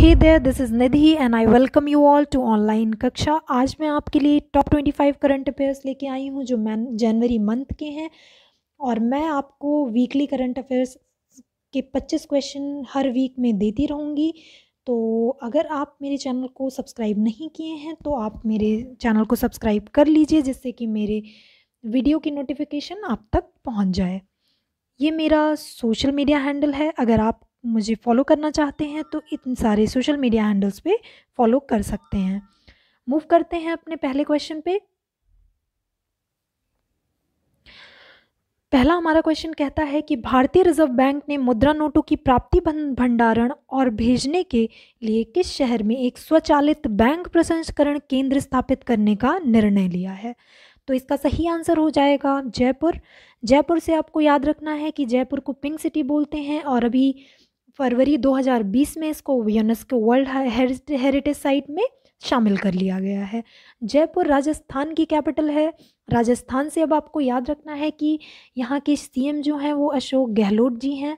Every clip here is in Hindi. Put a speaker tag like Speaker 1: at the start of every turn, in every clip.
Speaker 1: hey there this is Nidhi and I welcome you all to online कक्षा आज मैं आपके लिए top twenty five current affairs लेके आई हूँ जो मैन जनवरी मंथ के हैं और मैं आपको वीकली करंट अफेयर्स के पच्चीस क्वेश्चन हर वीक में देती रहूँगी तो अगर आप मेरे चैनल को सब्सक्राइब नहीं किए हैं तो आप मेरे चैनल को सब्सक्राइब कर लीजिए जिससे कि मेरे वीडियो की नोटिफिकेशन आप तक पहुँच जाए ये मेरा सोशल मीडिया हैंडल है अगर आप मुझे फॉलो करना चाहते हैं तो इन सारे सोशल मीडिया हैंडल्स पे फॉलो कर सकते हैं मूव करते हैं अपने पहले क्वेश्चन पे पहला हमारा क्वेश्चन कहता है कि भारतीय रिजर्व बैंक ने मुद्रा नोटों की प्राप्ति भंडारण और भेजने के लिए किस शहर में एक स्वचालित बैंक प्रसंस्करण केंद्र स्थापित करने का निर्णय लिया है तो इसका सही आंसर हो जाएगा जयपुर जयपुर से आपको याद रखना है कि जयपुर को पिंक सिटी बोलते हैं और अभी फरवरी 2020 में इसको यूनेस्को वर्ल्ड हेरिटेज साइट में शामिल कर लिया गया है जयपुर राजस्थान की कैपिटल है राजस्थान से अब आपको याद रखना है कि यहाँ के सीएम जो हैं वो अशोक गहलोत जी हैं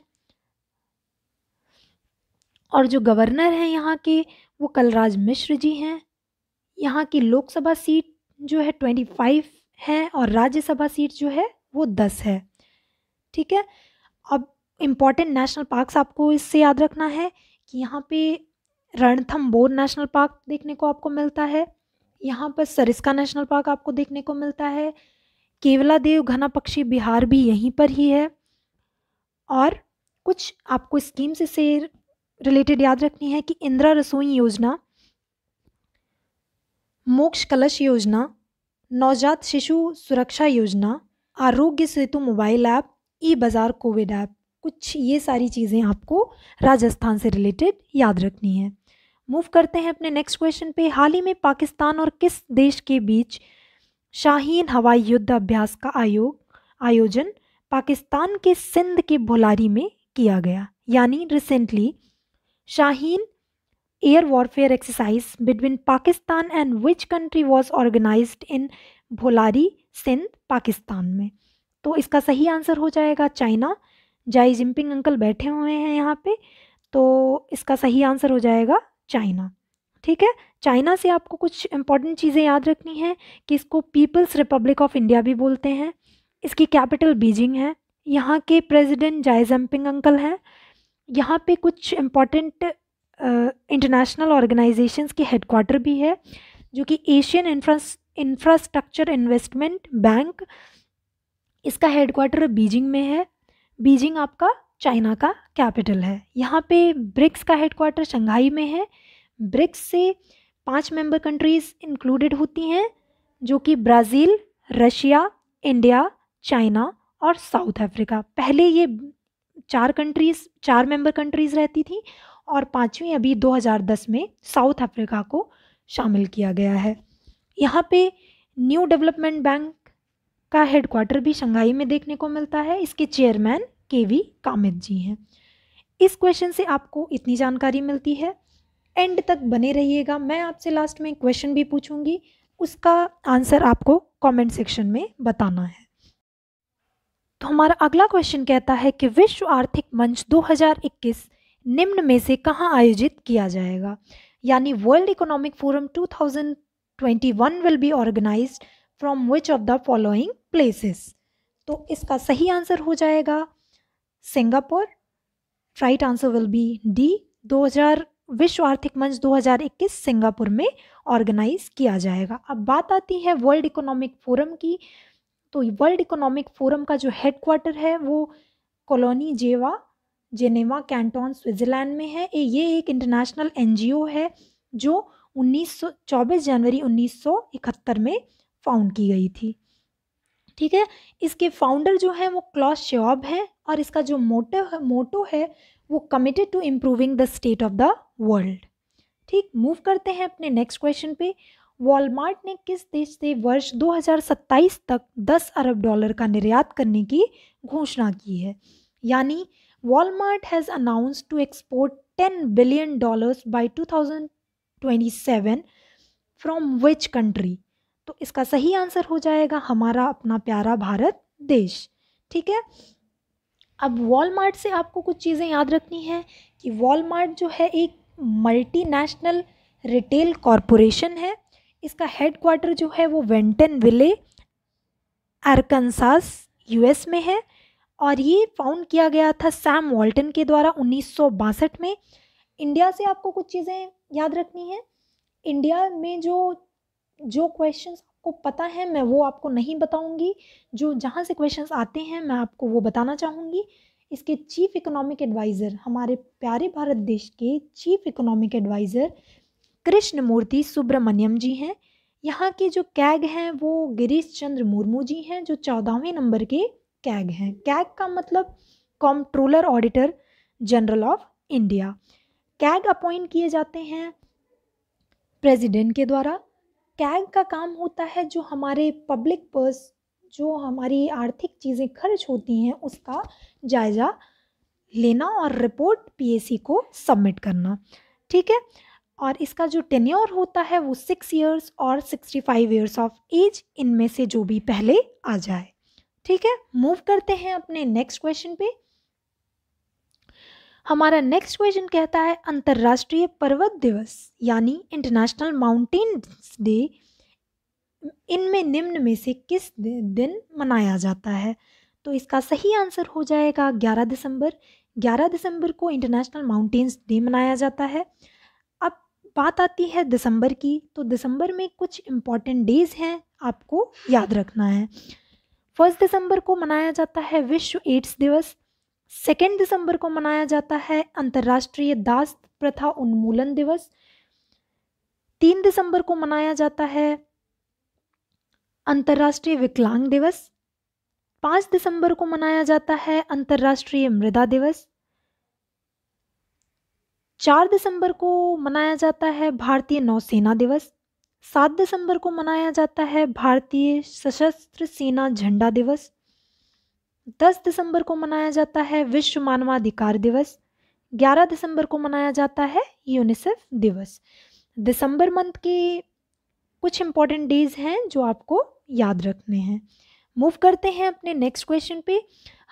Speaker 1: और जो गवर्नर हैं यहाँ के वो कलराज मिश्र जी हैं यहाँ की लोकसभा सीट जो है ट्वेंटी फाइव है और राज्यसभा सीट जो है वो दस है ठीक है अब इम्पॉर्टेंट नेशनल पार्क्स आपको इससे याद रखना है कि यहाँ पे बोर नेशनल पार्क देखने को आपको मिलता है यहाँ पर सरिस्का नेशनल पार्क आपको देखने को मिलता है केवला देव घना पक्षी बिहार भी यहीं पर ही है और कुछ आपको स्कीम्स इससे रिलेटेड याद रखनी है कि इंदिरा रसोई योजना मोक्ष कलश योजना नवजात शिशु सुरक्षा योजना आरोग्य सेतु मोबाइल ऐप ई बाज़ार कोविड ऐप कुछ ये सारी चीज़ें आपको राजस्थान से रिलेटेड याद रखनी है मूव करते हैं अपने नेक्स्ट क्वेश्चन पे हाल ही में पाकिस्तान और किस देश के बीच शाहीन हवाई युद्ध अभ्यास का आयोग आयोजन पाकिस्तान के सिंध के भोलारी में किया गया यानी recently Shaheen air warfare exercise between Pakistan and which country was organise in Bholari Sindh Pakistan में तो इसका सही आंसर हो जाएगा चाइना जाई जिम्पिंग अंकल बैठे हुए हैं यहाँ पे तो इसका सही आंसर हो जाएगा चाइना ठीक है चाइना से आपको कुछ इंपॉर्टेंट चीज़ें याद रखनी है कि इसको पीपल्स रिपब्लिक ऑफ इंडिया भी बोलते हैं इसकी कैपिटल बीजिंग है यहाँ के प्रेसिडेंट जाई जम्पिंग अंकल हैं यहाँ पे कुछ इम्पॉर्टेंट इंटरनेशनल ऑर्गेनाइजेशंस की हेडकोार्टर भी है जो कि एशियन इंफ्रास्ट्रक्चर इन्वेस्टमेंट बैंक इसका हेडक्वार्टर बीजिंग में है बीजिंग आपका चाइना का कैपिटल है यहाँ पे ब्रिक्स का हेडक्वार्टर शंघाई में है ब्रिक्स से पांच मेंबर कंट्रीज़ इंक्लूडेड होती हैं जो कि ब्राज़ील रशिया इंडिया चाइना और साउथ अफ्रीका पहले ये चार कंट्रीज़ चार मेंबर कंट्रीज़ रहती थी और पांचवी अभी 2010 में साउथ अफ्रीका को शामिल किया गया है यहाँ पे न्यू डेवलपमेंट बैंक का हेडक्वार्टर भी शंघाई में देखने को मिलता है इसके चेयरमैन के वी कामित जी हैं इस क्वेश्चन से आपको इतनी जानकारी मिलती है एंड तक बने रहिएगा मैं आपसे लास्ट में क्वेश्चन भी पूछूंगी उसका आंसर आपको कमेंट सेक्शन में बताना है तो हमारा अगला क्वेश्चन कहता है कि विश्व आर्थिक मंच 2021 निम्न में से कहाँ आयोजित किया जाएगा यानी world economic forum 2021 will be organised from which of the following places तो इसका सही आंसर हो जाएगा Singapore right answer will be D 2000 विश्व आर्थिक मंच 2021 सिंगापुर में ऑर्गेनाइज किया जाएगा अब बात आती है वर्ल्ड इकोनॉमिक फोरम की तो वर्ल्ड इकोनॉमिक फोरम का जो हेडक्वार्टर है वो कॉलोनी जेवा जेनेवा कैंटोन स्विट्ज़रलैंड में है ये एक इंटरनेशनल एनजीओ है जो 1924 जनवरी 1971 में फाउंड की गई थी ठीक है इसके फाउंडर जो है वो क्लॉस शॉब है और इसका जो मोटो है मोटो है वो committed to improving the state of the world ठीक मूव करते हैं अपने नेक्स्ट क्वेश्चन पे वॉलमार्ट ने किस देश से वर्ष 2027 तक 10 अरब डॉलर का निर्यात करने की घोषणा की है यानी Walmart has announce to export 10 billion dollars by 2027 from which country तो इसका सही आंसर हो जाएगा हमारा अपना प्यारा भारत देश ठीक है अब वॉलमार्ट से आपको कुछ चीज़ें याद रखनी है कि वॉलमार्ट जो है एक मल्टीनेशनल रिटेल कॉरपोरेशन है इसका हेड क्वार्टर जो है वो वेंटन विले अरकनसास यूएस में है और ये फाउंड किया गया था सैम वॉल्टन के द्वारा उन्नीस में इंडिया से आपको कुछ चीज़ें याद रखनी है इंडिया में जो जो क्वेश्चंस आपको पता है मैं वो आपको नहीं बताऊंगी जो जहाँ से क्वेश्चंस आते हैं मैं आपको वो बताना चाहूँगी इसके चीफ इकोनॉमिक एडवाइज़र हमारे प्यारे भारत देश के chief economic adviser Krishnamurthy Subramanian ji हैं यहाँ के जो कैग हैं वो गिरीश चंद्र मुर्मू जी हैं जो चौदहवें नंबर के कैग हैं कैग का मतलब comptroller auditor general of India CAG appoint किए जाते हैं प्रेसिडेंट के द्वारा टैग का काम होता है जो हमारे पब्लिक पर्स जो हमारी आर्थिक चीज़ें खर्च होती हैं उसका जायज़ा लेना और रिपोर्ट पीएसी को सबमिट करना ठीक है और इसका जो टेन्योर होता है वो सिक्स ईयर्स और sixty five years of age इनमें से जो भी पहले आ जाए ठीक है मूव करते हैं अपने नेक्स्ट क्वेश्चन पे हमारा नेक्स्ट क्वेश्चन कहता है अंतर्राष्ट्रीय पर्वत दिवस यानी इंटरनेशनल माउंटेन डे इनमें निम्न में से किस दिन मनाया जाता है तो इसका सही आंसर हो जाएगा 11 दिसंबर 11 दिसंबर को इंटरनेशनल माउंटेन्स डे मनाया जाता है अब बात आती है दिसंबर की तो दिसंबर में कुछ इम्पॉर्टेंट डेज़ हैं आपको याद रखना है फर्स्ट दिसंबर को मनाया जाता है विश्व एड्स दिवस सेकेंड दिसंबर को मनाया जाता है अंतर्राष्ट्रीय दास प्रथा उन्मूलन दिवस तीन दिसंबर को मनाया जाता है अंतर्राष्ट्रीय विकलांग दिवस पाँच दिसंबर को मनाया जाता है अंतर्राष्ट्रीय मृदा दिवस चार दिसंबर को मनाया जाता है भारतीय नौसेना दिवस सात दिसंबर को मनाया जाता है भारतीय सशस्त्र सेना झंडा दिवस दस दिसंबर को मनाया जाता है विश्व मानवाधिकार दिवस ग्यारह दिसंबर को मनाया जाता है यूनिसेफ दिवस दिसंबर मंथ के कुछ इंपॉर्टेंट डेज हैं जो आपको याद रखने हैं मूव करते हैं अपने नेक्स्ट क्वेश्चन पे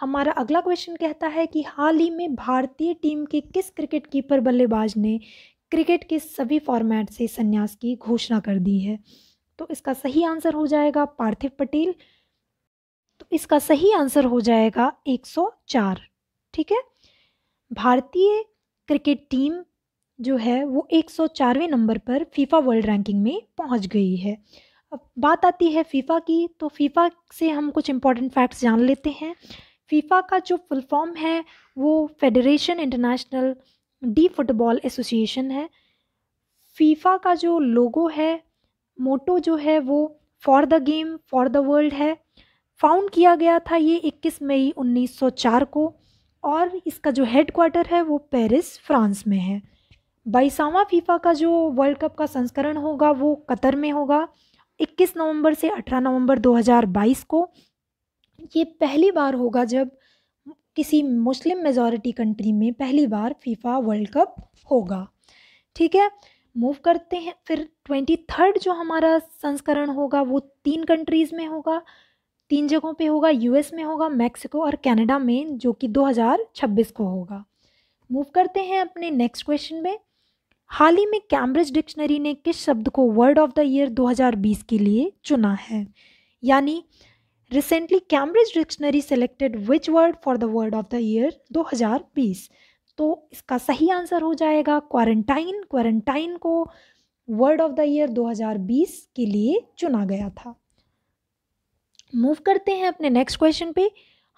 Speaker 1: हमारा अगला क्वेश्चन कहता है कि हाल ही में भारतीय टीम के किस क्रिकेट कीपर बल्लेबाज ने क्रिकेट के सभी फॉर्मेट से संन्यास की घोषणा कर दी है तो इसका सही आंसर हो जाएगा पार्थिव पटेल तो इसका सही आंसर हो जाएगा 104 ठीक है भारतीय क्रिकेट टीम जो है वो 104वें नंबर पर फीफा वर्ल्ड रैंकिंग में पहुंच गई है अब बात आती है फीफा की तो फीफा से हम कुछ इम्पोर्टेंट फैक्ट्स जान लेते हैं फीफा का जो फुल फॉर्म है वो federation international de football association है फीफा का जो लोगो है मोटो जो है वो for the game for the world है फाउंड किया गया था ये 21 मई 1904 को और इसका जो हेड क्वार्टर है वो पेरिस फ्रांस में है बाईसवां फीफा का जो वर्ल्ड कप का संस्करण होगा वो कतर में होगा 21 नवंबर से 18 नवंबर 2022 को ये पहली बार होगा जब किसी मुस्लिम मेजॉरिटी कंट्री में पहली बार फीफा वर्ल्ड कप होगा ठीक है मूव करते हैं फिर ट्वेंटी थर्ड जो हमारा संस्करण होगा वो तीन कंट्रीज़ में होगा तीन जगहों पे होगा यूएस में होगा मैक्सिको और कनाडा में जो कि 2026 को होगा मूव करते हैं अपने नेक्स्ट क्वेश्चन में हाल ही में कैम्ब्रिज डिक्शनरी ने किस शब्द को वर्ड ऑफ द ईयर 2020 के लिए चुना है यानी recently Cambridge dictionary selected which word for the word of the year 2020 तो इसका सही आंसर हो जाएगा क्वारंटाइन क्वारंटाइन को वर्ड ऑफ द ईयर 2020 के लिए चुना गया था मूव करते हैं अपने नेक्स्ट क्वेश्चन पे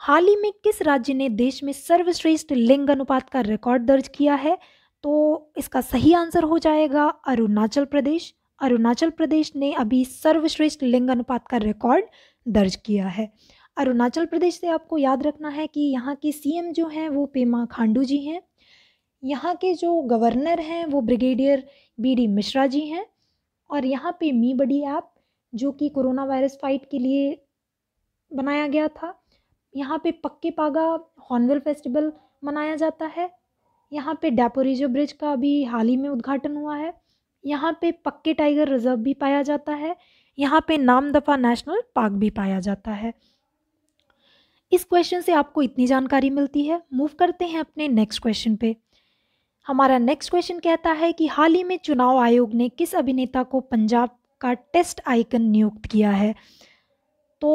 Speaker 1: हाल ही में किस राज्य ने देश में सर्वश्रेष्ठ लिंग अनुपात का रिकॉर्ड दर्ज किया है तो इसका सही आंसर हो जाएगा अरुणाचल प्रदेश अरुणाचल प्रदेश ने अभी सर्वश्रेष्ठ लिंग अनुपात का रिकॉर्ड दर्ज किया है अरुणाचल प्रदेश से आपको याद रखना है कि यहाँ के सीएम जो हैं वो पेमा खांडू जी हैं यहाँ के जो गवर्नर हैं वो brigadier B D Mishra ji हैं और यहाँ पे मी बडी ऐप जो कि कोरोना वायरस फाइट के लिए बनाया गया था यहाँ पे पक्के पागा हॉर्नवेल फेस्टिवल मनाया जाता है यहाँ पे डेपोरिजो ब्रिज का अभी हाल ही में उद्घाटन हुआ है यहाँ पे पक्के टाइगर रिजर्व भी पाया जाता है यहाँ पे नाम दफ़ा नेशनल पार्क भी पाया जाता है इस क्वेश्चन से आपको इतनी जानकारी मिलती है मूव करते हैं अपने नेक्स्ट क्वेश्चन पे हमारा नेक्स्ट क्वेश्चन कहता है कि हाल ही में चुनाव आयोग ने किस अभिनेता को पंजाब का टेस्ट आइकन नियुक्त किया है तो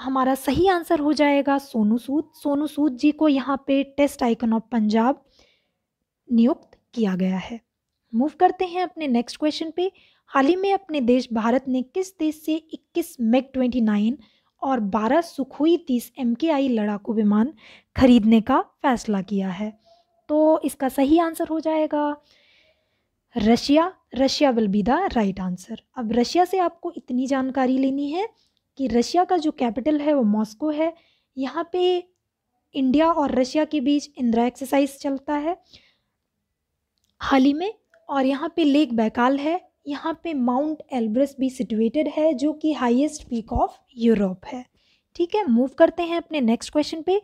Speaker 1: हमारा सही आंसर हो जाएगा सोनू सूद सोनू सूद जी को यहाँ पे टेस्ट आइकन ऑफ पंजाब नियुक्त किया गया है मूव करते हैं अपने नेक्स्ट क्वेश्चन पे हाल ही में अपने देश भारत ने किस देश से 21 मेग 29 और 12 सुखोई 30 एम लड़ाकू विमान खरीदने का फैसला किया है तो इसका सही आंसर हो जाएगा Russia Russia will be the right answer अब रशिया से आपको इतनी जानकारी लेनी है कि रशिया का जो कैपिटल है वो मॉस्को है यहाँ पे इंडिया और रशिया के बीच इंदिरा एक्सरसाइज चलता है हाल ही में और यहाँ पे लेक बैकाल है यहाँ पे माउंट एल्ब्रस भी सिटुएटेड है जो कि हाईएस्ट पीक ऑफ यूरोप है ठीक है मूव करते हैं अपने नेक्स्ट क्वेश्चन पे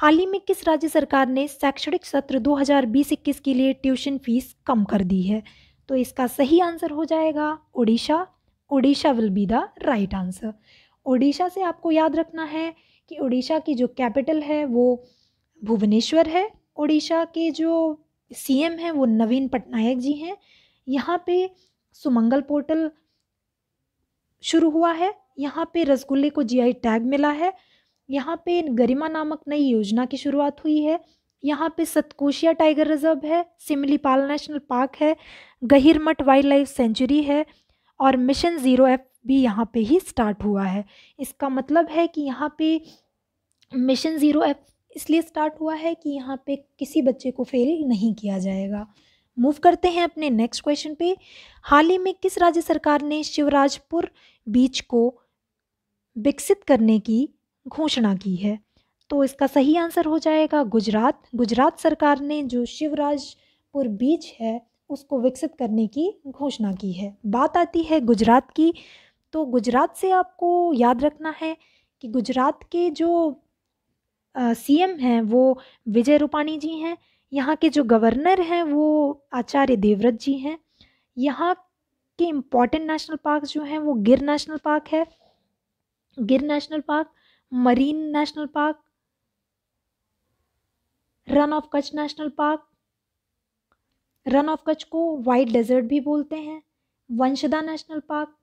Speaker 1: हाल ही में किस राज्य सरकार ने शैक्षणिक सत्र 2020-21 के लिए ट्यूशन फीस कम कर दी है तो इसका सही आंसर हो जाएगा Odisha Odisha will be the right answer Odisha से आपको याद रखना है कि ओडिशा की जो कैपिटल है वो भुवनेश्वर है ओडिशा के जो सीएम हैं वो नवीन पटनायक जी हैं यहाँ पे सुमंगल पोर्टल शुरू हुआ है यहाँ पे रसगुल्ले को जीआई टैग मिला है यहाँ पे गरिमा नामक नई योजना की शुरुआत हुई है यहाँ पे सतकोशिया टाइगर रिजर्व है सिमलीपाल नेशनल पार्क है गहिरमठ वाइल्ड लाइफ सेंचुरी है और मिशन ज़ीरो एफ भी यहाँ पे ही स्टार्ट हुआ है इसका मतलब है कि यहाँ पे मिशन ज़ीरो एफ इसलिए स्टार्ट हुआ है कि यहाँ पे किसी बच्चे को फेल नहीं किया जाएगा मूव करते हैं अपने नेक्स्ट क्वेश्चन पे हाल ही में किस राज्य सरकार ने शिवराजपुर बीच को विकसित करने की घोषणा की है तो इसका सही आंसर हो जाएगा गुजरात गुजरात सरकार ने जो शिवराजपुर बीच है उसको विकसित करने की घोषणा की है बात आती है गुजरात की तो गुजरात से आपको याद रखना है कि गुजरात के जो सी एम हैं वो विजय रूपाणी जी हैं यहाँ के जो गवर्नर हैं वो आचार्य देवव्रत जी हैं यहाँ के इम्पॉर्टेंट नेशनल पार्क जो हैं वो गिर नेशनल पार्क है Gir national park marine national park Rann of Kutch national park Rann of Kutch को वाइट डेजर्ट भी बोलते हैं वंशदा नेशनल पार्क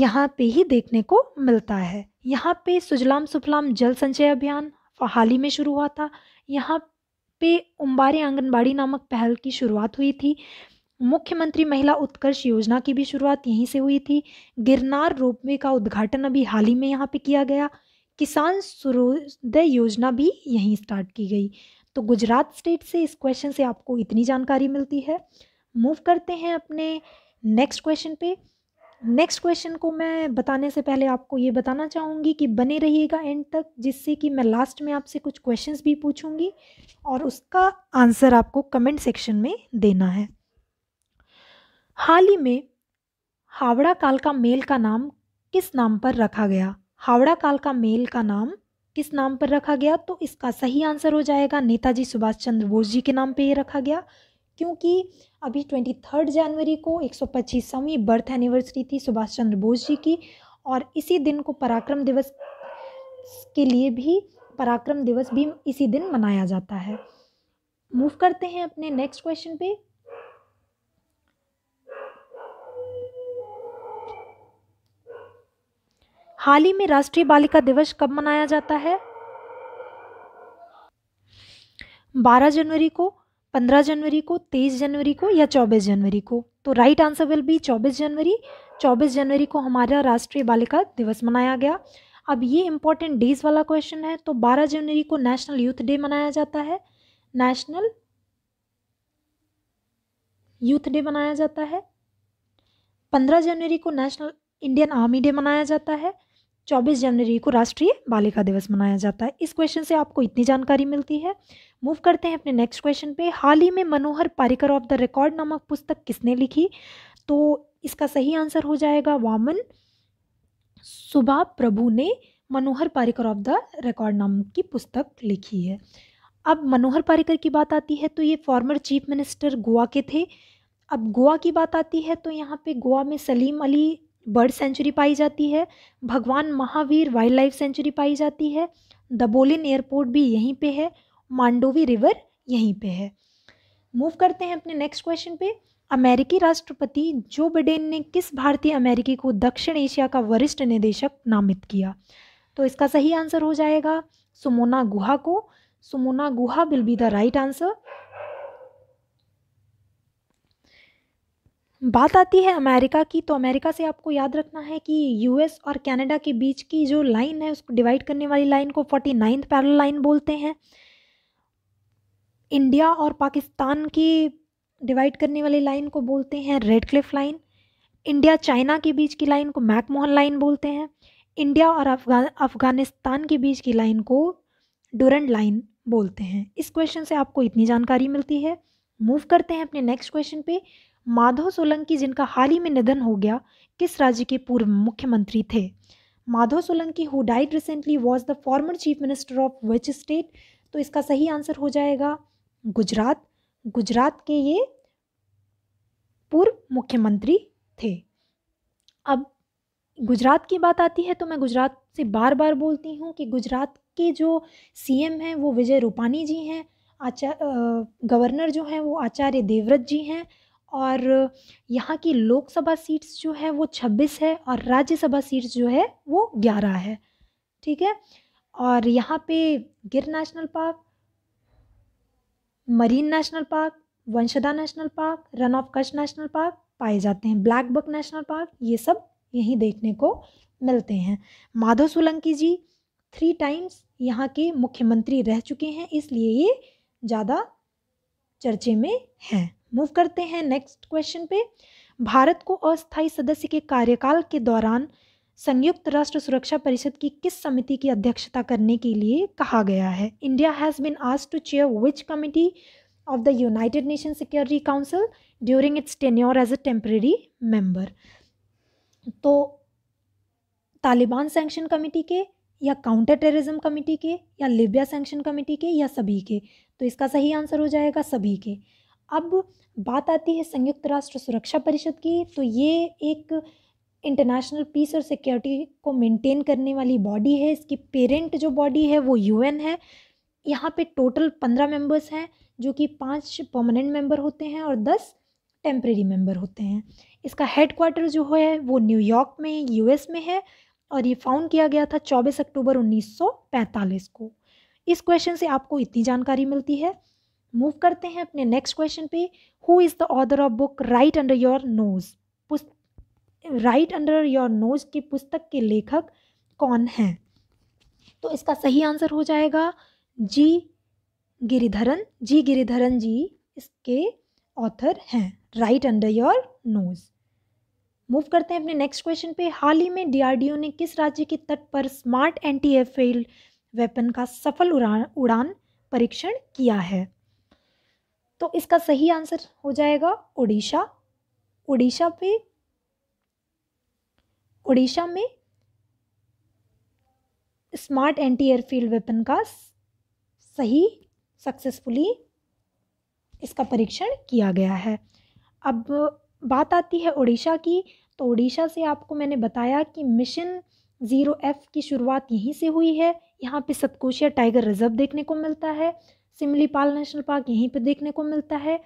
Speaker 1: यहाँ पे ही देखने को मिलता है यहाँ पे सुजलाम सुफलाम जल संचय अभियान हाल ही में शुरू हुआ था यहाँ पे उम्बारे आंगनबाड़ी नामक पहल की शुरुआत हुई थी मुख्यमंत्री महिला उत्कर्ष योजना की भी शुरुआत यहीं से हुई थी गिरनार रोपवे का उद्घाटन अभी हाल ही में यहाँ पे किया गया किसान सूर्योदय योजना भी यहीं स्टार्ट की गई तो गुजरात स्टेट से इस क्वेश्चन से आपको इतनी जानकारी मिलती है मूव करते हैं अपने नेक्स्ट क्वेश्चन पे नेक्स्ट क्वेश्चन को मैं बताने से पहले आपको ये बताना चाहूँगी कि बने रहिएगा एंड तक जिससे कि मैं लास्ट में आपसे कुछ क्वेश्चंस भी पूछूँगी और उसका आंसर आपको कमेंट सेक्शन में देना है हाल ही में हावड़ा कालका मेल का नाम किस नाम पर रखा गया हावड़ा कालका मेल का नाम किस नाम पर रखा गया तो इसका सही आंसर हो जाएगा नेताजी सुभाष चंद्र बोस जी के नाम पे ये रखा गया क्योंकि अभी ट्वेंटी थर्ड जनवरी को एक सौ पच्चीसवीं बर्थ एनिवर्सरी थी सुभाष चंद्र बोस जी की और इसी दिन को पराक्रम दिवस के लिए भी पराक्रम दिवस भी इसी दिन मनाया जाता है मूव करते हैं अपने नेक्स्ट क्वेश्चन पे हाल ही में राष्ट्रीय बालिका दिवस कब मनाया जाता है 12 जनवरी को 15 जनवरी को 23 जनवरी को या 24 जनवरी को तो right answer will be 24 January 24 जनवरी को हमारा राष्ट्रीय बालिका दिवस मनाया गया अब ये इंपॉर्टेंट डेज वाला क्वेश्चन है तो 12 जनवरी को नेशनल यूथ डे मनाया जाता है नेशनल यूथ डे मनाया जाता है 15 जनवरी को नेशनल इंडियन आर्मी डे मनाया जाता है 24 जनवरी को राष्ट्रीय बालिका दिवस मनाया जाता है इस क्वेश्चन से आपको इतनी जानकारी मिलती है मूव करते हैं अपने नेक्स्ट क्वेश्चन पे हाल ही में Manohar Parrikar off the record नामक पुस्तक किसने लिखी तो इसका सही आंसर हो जाएगा वामन सुभा प्रभु ने Manohar Parrikar off the record नाम की पुस्तक लिखी है अब मनोहर पारिकर की बात आती है तो ये फॉर्मर चीफ मिनिस्टर गोवा के थे अब गोवा की बात आती है तो यहाँ पे गोवा में सलीम अली बर्ड सेंचुरी पाई जाती है Bhagwan Mahavir wildlife sanctuary पाई जाती है दबोलिन एयरपोर्ट भी यहीं पे है मांडोवी रिवर यहीं पे है मूव करते हैं अपने नेक्स्ट क्वेश्चन पे अमेरिकी राष्ट्रपति जो बिडेन ने किस भारतीय अमेरिकी को दक्षिण एशिया का वरिष्ठ निदेशक नामित किया तो इसका सही आंसर हो जाएगा सुमोना गुहा को Sumona Guha will be the right answer बात आती है अमेरिका की तो अमेरिका से आपको याद रखना है कि यूएस और कनाडा के बीच की जो लाइन है उसको डिवाइड करने वाली लाइन को फोर्टी नाइन्थ पैरल लाइन बोलते हैं इंडिया और पाकिस्तान की डिवाइड करने वाली लाइन को बोलते हैं Radcliffe line India China के बीच की लाइन को मैकमोहन लाइन बोलते हैं इंडिया और अफगान अफगानिस्तान के बीच की लाइन को डोरेंट लाइन बोलते हैं इस क्वेश्चन से आपको इतनी जानकारी मिलती है मूव करते हैं अपने नेक्स्ट क्वेश्चन पे माधव सोलंकी जिनका हाल ही में निधन हो गया किस राज्य के पूर्व मुख्यमंत्री थे Madhav Solanki who died recently was the former chief minister of which state तो इसका सही आंसर हो जाएगा गुजरात गुजरात के ये पूर्व मुख्यमंत्री थे अब गुजरात की बात आती है तो मैं गुजरात से बार बार बोलती हूँ कि गुजरात के जो सीएम हैं वो विजय रूपानी जी हैं आचार्य गवर्नर जो हैं वो आचार्य देवव्रत जी हैं और यहाँ की लोकसभा सीट्स जो है वो छब्बीस है और राज्यसभा सीट्स जो है वो ग्यारह है ठीक है और यहाँ पे Gir national park marine national park Vansda national park Rann of Kutch national park पाए जाते हैं ब्लैक बक नेशनल पार्क ये सब यहीं देखने को मिलते हैं माधव सोलंकी जी थ्री टाइम्स यहाँ के मुख्यमंत्री रह चुके हैं इसलिए ये ज़्यादा चर्चे में हैं मूव करते हैं नेक्स्ट क्वेश्चन पे भारत को अस्थायी सदस्य के कार्यकाल के दौरान संयुक्त राष्ट्र सुरक्षा परिषद की किस समिति की अध्यक्षता करने के लिए कहा गया है India has been asked to chair which committee of the United Nation security council during its tenure as a temporary member तो तालिबान सेंक्शन कमेटी के या काउंटर टेररिज्म कमेटी के या लिबिया सेंक्शन कमेटी के या सभी के तो इसका सही आंसर हो जाएगा सभी के अब बात आती है संयुक्त राष्ट्र सुरक्षा परिषद की तो ये एक इंटरनेशनल पीस और सिक्योरिटी को मेंटेन करने वाली बॉडी है इसकी पेरेंट जो बॉडी है वो यूएन है यहाँ पे टोटल पंद्रह मेंबर्स हैं जो कि पांच परमानेंट मेंबर होते हैं और दस टेम्प्रेरी मेंबर होते हैं इसका हेड क्वार्टर जो है वो न्यूयॉर्क में यू में है और ये फाउंड किया गया था चौबीस अक्टूबर उन्नीस को इस क्वेश्चन से आपको इतनी जानकारी मिलती है मूव करते हैं अपने नेक्स्ट क्वेश्चन पे who is the author of book right under your nose right under your nose की पुस्तक के लेखक कौन हैं तो इसका सही आंसर हो जाएगा जी गिरिधरन जी गिरिधरन जी इसके ऑथर हैं right under your nose move करते हैं अपने नेक्स्ट क्वेश्चन पे हाल ही में डीआरडीओ ने किस राज्य के तट पर स्मार्ट एंटी एयरफील्ड वेपन का सफल उड़ान उड़ान परीक्षण किया है तो इसका सही आंसर हो जाएगा उड़ीसा उड़ीसा पे उड़ीसा में स्मार्ट एंटी एयरफील्ड वेपन का सही सक्सेसफुली इसका परीक्षण किया गया है अब बात आती है उड़ीसा की तो उड़ीसा से आपको मैंने बताया कि मिशन ज़ीरो एफ़ की शुरुआत यहीं से हुई है यहाँ पे सतकोशिया टाइगर रिजर्व देखने को मिलता है सिमलीपाल नेशनल पार्क यहीं पे देखने को मिलता है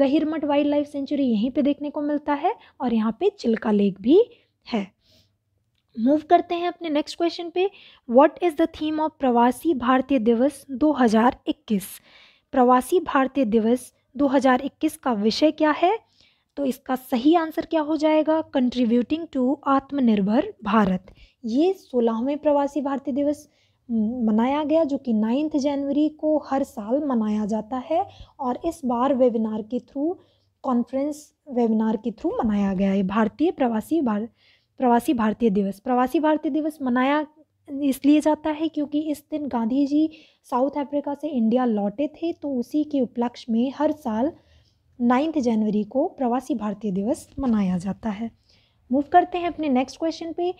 Speaker 1: गहिरमठ वाइल्ड लाइफ सेंचुरी यहीं पे देखने को मिलता है और यहाँ पे चिल्का लेक भी है मूव करते हैं अपने नेक्स्ट क्वेश्चन पे what is the theme of Pravasi Bharatiya दिवस 2021 प्रवासी भारतीय दिवस 2021 का विषय क्या है तो इसका सही आंसर क्या हो जाएगा कंट्रीब्यूटिंग टू आत्मनिर्भर भारत ये सोलहवें प्रवासी भारतीय दिवस मनाया गया जो कि नाइन्थ जनवरी को हर साल मनाया जाता है और इस बार वेबिनार के थ्रू कॉन्फ्रेंस वेबिनार के थ्रू मनाया गया है भारतीय प्रवासी भार प्रवासी भारतीय दिवस प्रवासी भारतीय दिवस मनाया इसलिए जाता है क्योंकि इस दिन गांधी जी साउथ अफ्रीका से इंडिया लौटे थे तो उसी के उपलक्ष्य में हर साल नाइन्थ जनवरी को प्रवासी भारतीय दिवस मनाया जाता है मूव करते हैं अपने नेक्स्ट क्वेश्चन पे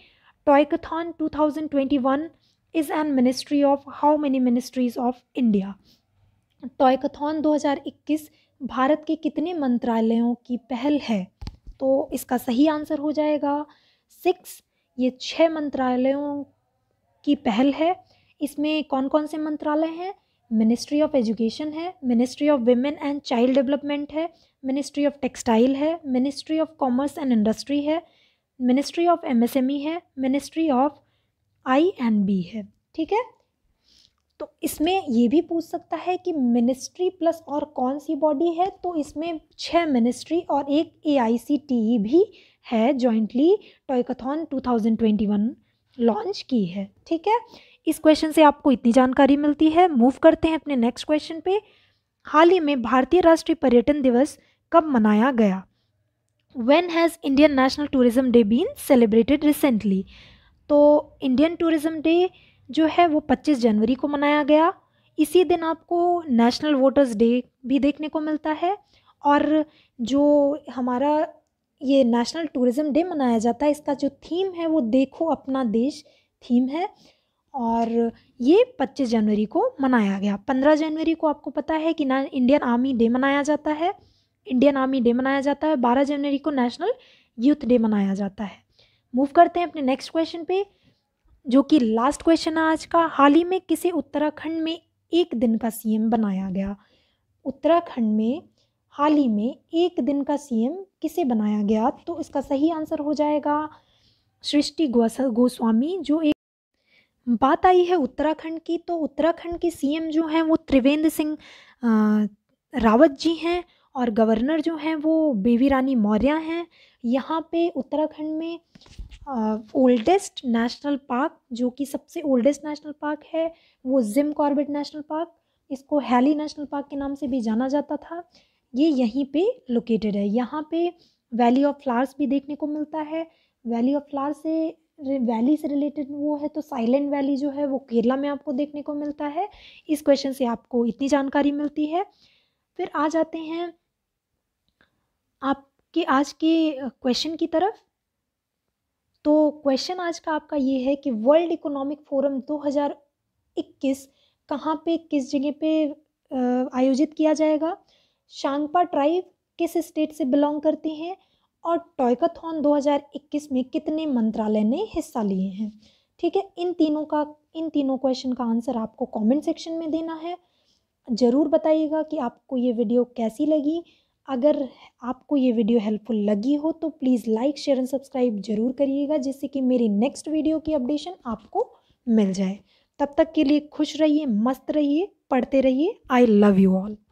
Speaker 1: toycathon 2021 is an ministry of how many ministries of India toycathon 2021 Bharat के कितने मंत्रालयों की पहल है तो इसका सही आंसर हो जाएगा सिक्स ये छः मंत्रालयों की पहल है इसमें कौन कौन से मंत्रालय हैं मिनिस्ट्री ऑफ एजुकेशन है ministry of women and child development है मिनिस्ट्री ऑफ टेक्सटाइल है ministry of commerce and industry है मिनिस्ट्री ऑफ एमएसएमई है ministry of I and B है ठीक है तो इसमें ये भी पूछ सकता है कि मिनिस्ट्री प्लस और कौन सी बॉडी है तो इसमें छः मिनिस्ट्री और एक ए आई सी टी ई भी है जॉइंटली टॉयकथॉन वन लॉन्च की है ठीक है इस क्वेश्चन से आपको इतनी जानकारी मिलती है मूव करते हैं अपने नेक्स्ट क्वेश्चन पे हाल ही में भारतीय राष्ट्रीय पर्यटन दिवस कब मनाया गया when has Indian national tourism day been celebrated recently तो इंडियन टूरिज़्म डे जो है वो 25 जनवरी को मनाया गया इसी दिन आपको नेशनल वोटर्स डे भी देखने को मिलता है और जो हमारा ये नेशनल टूरिज़्म डे मनाया जाता है इसका जो थीम है वो देखो अपना देश थीम है और ये 25 जनवरी को मनाया गया 15 जनवरी को आपको पता है कि ना इंडियन आर्मी डे मनाया जाता है इंडियन आर्मी डे मनाया जाता है 12 जनवरी को नेशनल यूथ डे मनाया जाता है मूव करते हैं अपने नेक्स्ट क्वेश्चन पे जो कि लास्ट क्वेश्चन है आज का हाल ही में किसे उत्तराखंड में एक दिन का सीएम बनाया गया उत्तराखंड में हाल ही में एक दिन का सीएम किसे बनाया गया तो इसका सही आंसर हो जाएगा सृष्टि गोस्वामी जो एक बात आई है उत्तराखंड की तो उत्तराखंड के सीएम जो हैं वो त्रिवेंद्र सिंह रावत जी हैं और गवर्नर जो हैं वो बेबी रानी मौर्य हैं यहाँ पे उत्तराखंड में ओल्डेस्ट नेशनल पार्क जो कि सबसे ओल्डेस्ट नेशनल पार्क है वो जिम कॉर्बेट नेशनल पार्क इसको हैली नेशनल पार्क के नाम से भी जाना जाता था ये यहीं पे लोकेटेड है यहाँ पे वैली ऑफ फ्लावर्स भी देखने को मिलता है वैली ऑफ फ्लावर्स से वैली से रिलेटेड वो है तो साइलेंट वैली जो है वो केरला में आपको देखने को मिलता है इस क्वेश्चन से आपको इतनी जानकारी मिलती है फिर आ जाते हैं आपके आज के क्वेश्चन की तरफ तो क्वेश्चन आज का आपका ये है कि वर्ल्ड इकोनॉमिक फोरम 2021 कहाँ पे किस जगह पे आयोजित किया जाएगा शांगपा ट्राइब किस स्टेट से बिलोंग करते हैं और टॉयकथॉन 2021 में कितने मंत्रालय ने हिस्सा लिए हैं ठीक है इन तीनों का इन तीनों क्वेश्चन का आंसर आपको कमेंट सेक्शन में देना है ज़रूर बताइएगा कि आपको ये वीडियो कैसी लगी अगर आपको ये वीडियो हेल्पफुल लगी हो तो please like share and subscribe जरूर करिएगा जिससे कि मेरी नेक्स्ट वीडियो की अपडेशन आपको मिल जाए तब तक के लिए खुश रहिए मस्त रहिए पढ़ते रहिए आई लव यू ऑल